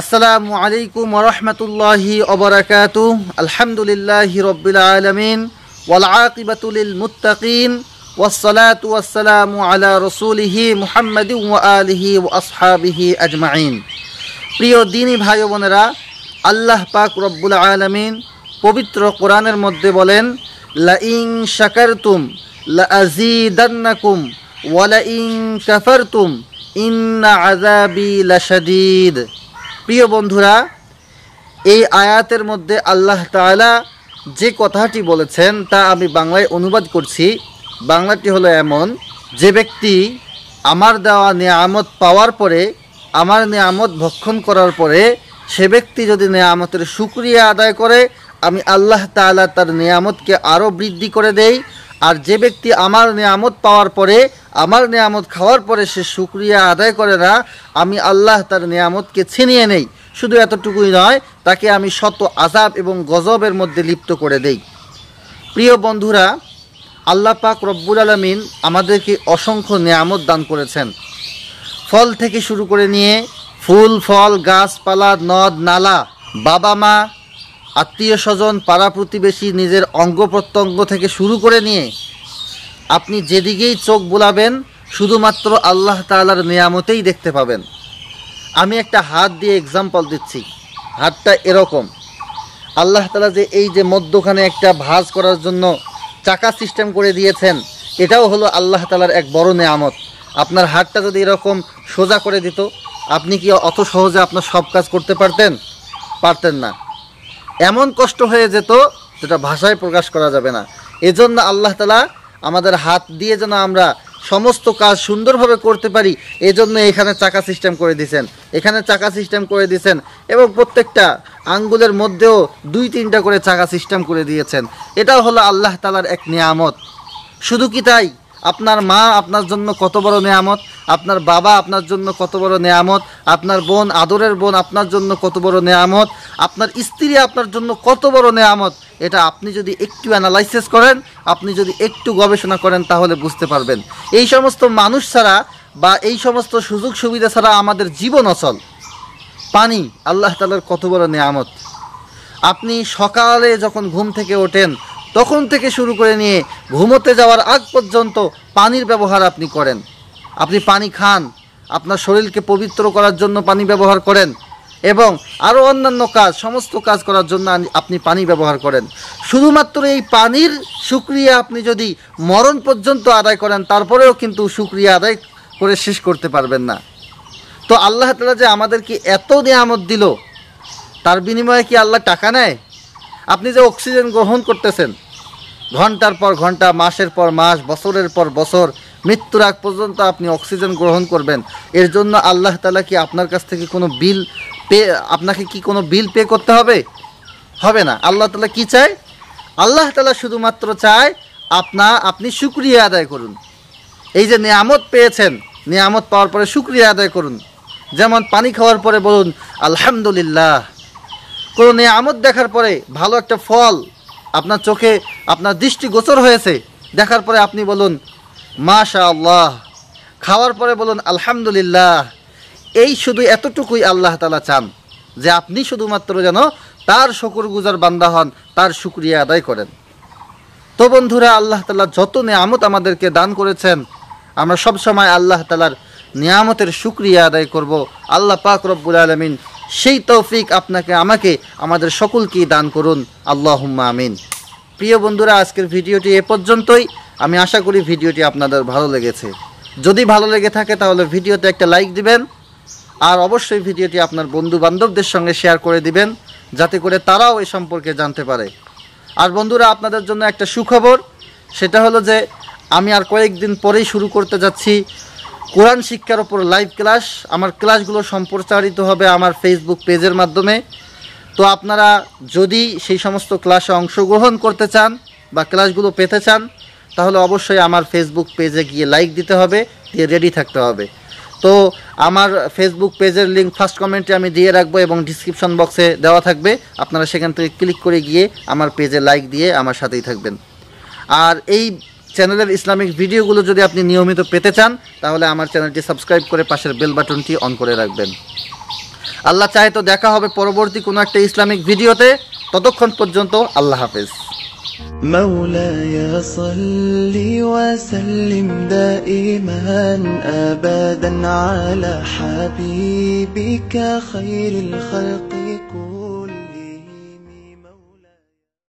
আসসালামু আলাইকুম রহমতুল্লাহি অবরাকাত আলহামদুলিল্লাহ রবিল আলমিন ওয়ালাকিবাতুল মুতাকিন ওয়াসালাত ওয়াসালাম আলা রসুলিহি মুহাম্মদ আলহি ও আসহাবিহি আজমাইন প্রিয় দিনী ভাই বোনেরা আল্লাহ পাক রব্বুল আলমিন পবিত্র কোরআনের মধ্যে বলেন লাইং শাকারতুম লাজিদান্নাকুম ওয়ালাইং কাফারতুম ইন্না আযাবি লাশাদীদ প্রিয় বন্ধুরা এই আয়াতের মধ্যে আল্লাহ তালা যে কথাটি বলেছেন তা আমি বাংলায় অনুবাদ করছি বাংলাটি হলো এমন যে ব্যক্তি আমার দেওয়া নিয়ামত পাওয়ার পরে আমার নিয়ামত ভক্ষণ করার পরে সে ব্যক্তি যদি নিয়ামতের সুক্রিয়া আদায় করে আমি আল্লাহ তালা তার নিয়ামতকে আরও বৃদ্ধি করে দেই আর যে ব্যক্তি আমার নিয়ামত পাওয়ার পরে আমার নেয়ামত খাওয়ার পরে সে শুক্রিয়া আদায় করে না আমি আল্লাহ তার নেয়ামতকে ছিনিয়ে নেই শুধু এতটুকুই নয় তাকে আমি শত আজাব এবং গজবের মধ্যে লিপ্ত করে দেই প্রিয় বন্ধুরা আল্লাহ পাক রব্বুল আলমিন আমাদেরকে অসংখ্য নেয়ামত দান করেছেন ফল থেকে শুরু করে নিয়ে ফুল ফল গাছপালা নদ নালা বাবা মা আত্মীয় স্বজন পাড়া প্রতিবেশী নিজের অঙ্গ প্রত্যঙ্গ থেকে শুরু করে নিয়ে আপনি যেদিকেই চোখ বোলাবেন শুধুমাত্র আল্লাহ তালার নিয়ামতেই দেখতে পাবেন আমি একটা হাত দিয়ে এক্সাম্পল দিচ্ছি হাতটা এরকম আল্লাহ তালা যে এই যে মধ্যখানে একটা ভাজ করার জন্য চাকা সিস্টেম করে দিয়েছেন এটাও হলো আল্লাহ তালার এক বড় নেয়ামত আপনার হাতটা যদি এরকম সোজা করে দিত আপনি কি অত সহজে আপনার সব কাজ করতে পারতেন পারতেন না এমন কষ্ট হয়ে যেত যেটা ভাষায় প্রকাশ করা যাবে না এজন্য আল্লাহ তালা আমাদের হাত দিয়ে যেন আমরা সমস্ত কাজ সুন্দরভাবে করতে পারি এজন্য এখানে চাকা সিস্টেম করে দিয়েছেন এখানে চাকা সিস্টেম করে দিয়েছেন এবং প্রত্যেকটা আঙ্গুলের মধ্যেও দুই তিনটা করে চাকা সিস্টেম করে দিয়েছেন এটা হলো আল্লাহ তালার এক নিয়ামত শুধু কি তাই আপনার মা আপনার জন্য কত বড় নেয়ামত আপনার বাবা আপনার জন্য কত বড় নেয়ামত আপনার বোন আদরের বোন আপনার জন্য কত বড় নেয়ামত আপনার স্ত্রী আপনার জন্য কত বড় নেয়ামত এটা আপনি যদি একটু অ্যানালাইসিস করেন আপনি যদি একটু গবেষণা করেন তাহলে বুঝতে পারবেন এই সমস্ত মানুষ ছাড়া বা এই সমস্ত সুযোগ সুবিধা ছাড়া আমাদের জীবন অচল পানি আল্লাহ তালার কত বড় নেয়ামত আপনি সকালে যখন ঘুম থেকে ওঠেন তখন থেকে শুরু করে নিয়ে ঘুমোতে যাওয়ার আগ পর্যন্ত পানির ব্যবহার আপনি করেন আপনি পানি খান আপনার শরীরকে পবিত্র করার জন্য পানি ব্যবহার করেন এবং আরও অন্যান্য কাজ সমস্ত কাজ করার জন্য আপনি পানি ব্যবহার করেন শুধুমাত্র এই পানির সুক্রিয়া আপনি যদি মরণ পর্যন্ত আদায় করেন তারপরেও কিন্তু সুক্রিয়া আদায় করে শেষ করতে পারবেন না তো আল্লাহ তালা যে আমাদেরকে এত নিয়ামত দিল তার বিনিময়ে কি আল্লাহ টাকা নেয় আপনি যে অক্সিজেন গ্রহণ করতেছেন ঘন্টার পর ঘন্টা মাসের পর মাস বছরের পর বছর মৃত্যুর আগ পর্যন্ত আপনি অক্সিজেন গ্রহণ করবেন এর জন্য আল্লাহ তালা কি আপনার কাছ থেকে কোনো বিল পে আপনাকে কি কোনো বিল পে করতে হবে হবে না আল্লাহ তালা কি চায় আল্লাহ তালা শুধুমাত্র চায় আপনা আপনি সুক্রিয়া আদায় করুন এই যে নিয়ামত পেয়েছেন নিয়ামত পাওয়ার পরে সুক্রিয়া আদায় করুন যেমন পানি খাওয়ার পরে বলুন আলহামদুলিল্লাহ কোনো নিয়ামত দেখার পরে ভালো একটা ফল আপনার চোখে আপনার দৃষ্টি গোচর হয়েছে দেখার পরে আপনি বলুন মাশা আল্লাহ খাওয়ার পরে বলুন আলহামদুলিল্লাহ এই শুধু এতটুকুই আল্লাহ তালা চান যে আপনি শুধুমাত্র যেন তার শকুর গুজার বান্দা হন তার শুক্রিয়া আদায় করেন তো বন্ধুরা আল্লাহ তালা যত নিয়ামত আমাদেরকে দান করেছেন আমরা সবসময় আল্লাহ তালার নিয়ামতের শুক্রিয়া আদায় করব আল্লাহ পাক রব্বুল আলমিন সেই তৌফিক আপনাকে আমাকে আমাদের সকলকেই দান করুন আল্লাহ আমিন প্রিয় বন্ধুরা আজকের ভিডিওটি এ পর্যন্তই আমি আশা করি ভিডিওটি আপনাদের ভালো লেগেছে যদি ভালো লেগে থাকে তাহলে ভিডিওতে একটা লাইক দিবেন আর অবশ্যই ভিডিওটি আপনার বন্ধু বান্ধবদের সঙ্গে শেয়ার করে দিবেন যাতে করে তারাও এ সম্পর্কে জানতে পারে আর বন্ধুরা আপনাদের জন্য একটা সুখবর সেটা হলো যে আমি আর কয়েকদিন পরেই শুরু করতে যাচ্ছি কোরআন শিক্ষার ওপর লাইভ ক্লাস আমার ক্লাসগুলো সম্প্রচারিত হবে আমার ফেসবুক পেজের মাধ্যমে তো আপনারা যদি সেই সমস্ত ক্লাসে অংশগ্রহণ করতে চান বা ক্লাসগুলো পেতে চান তাহলে অবশ্যই আমার ফেসবুক পেজে গিয়ে লাইক দিতে হবে দিয়ে রেডি থাকতে হবে তো আমার ফেসবুক পেজের লিঙ্ক ফার্স্ট কমেন্টে আমি দিয়ে রাখবো এবং ডিসক্রিপশন বক্সে দেওয়া থাকবে আপনারা সেখান থেকে ক্লিক করে গিয়ে আমার পেজে লাইক দিয়ে আমার সাথেই থাকবেন আর এই চ্যানেলের ইসলামিক ভিডিওগুলো যদি আপনি নিয়মিত পেতে চান তাহলে আমার চ্যানেলটি সাবস্ক্রাইব করে পাশের বেল বাটনটি অন করে রাখবেন আল্লাহ চায় তো দেখা হবে পরবর্তী কোনো একটা ইসলামিক ভিডিওতে ততক্ষণ পর্যন্ত আল্লাহ হাফেজ مولاي صل وسلم دائما ابدا على حبيبك خير الخلق